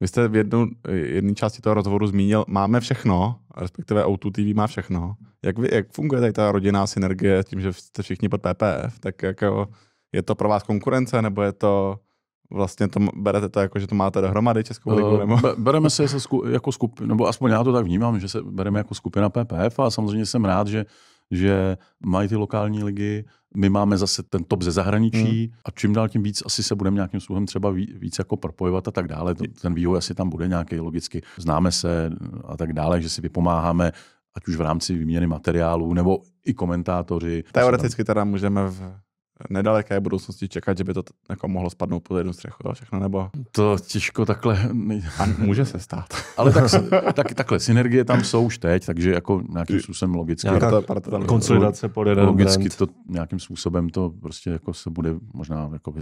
Vy jste v jednu, jedné části toho rozhovoru zmínil, máme všechno, respektive O2 TV má všechno. Jak, vy, jak funguje tady ta rodinná synergie s tím, že jste všichni pod PPF? Tak jako, je to pro vás konkurence, nebo je to vlastně to, berete to jako, že to máte dohromady Českou ligu? Eh, nebo? Bereme se jako skupina, nebo aspoň já to tak vnímám, že se bereme jako skupina PPF a samozřejmě jsem rád, že že mají ty lokální ligy, my máme zase ten top ze zahraničí hmm. a čím dál tím víc asi se budeme nějakým způsobem třeba víc jako propojovat a tak dále. Ten vývoj asi tam bude nějaký logicky. Známe se a tak dále, že si vypomáháme ať už v rámci výměny materiálů nebo i komentátoři. Teoreticky teda můžeme v nedaleké budoucnosti čekat, že by to jako mohlo spadnout pod jednu střechu a všechno, nebo... To těžko takhle... A může se stát. Ale tak, tak, takhle, synergie tam jsou už teď, takže jako nějakým způsobem logicky... Nějaká konsolidace pod jeden Logicky brand. to nějakým způsobem to prostě jako se bude možná jako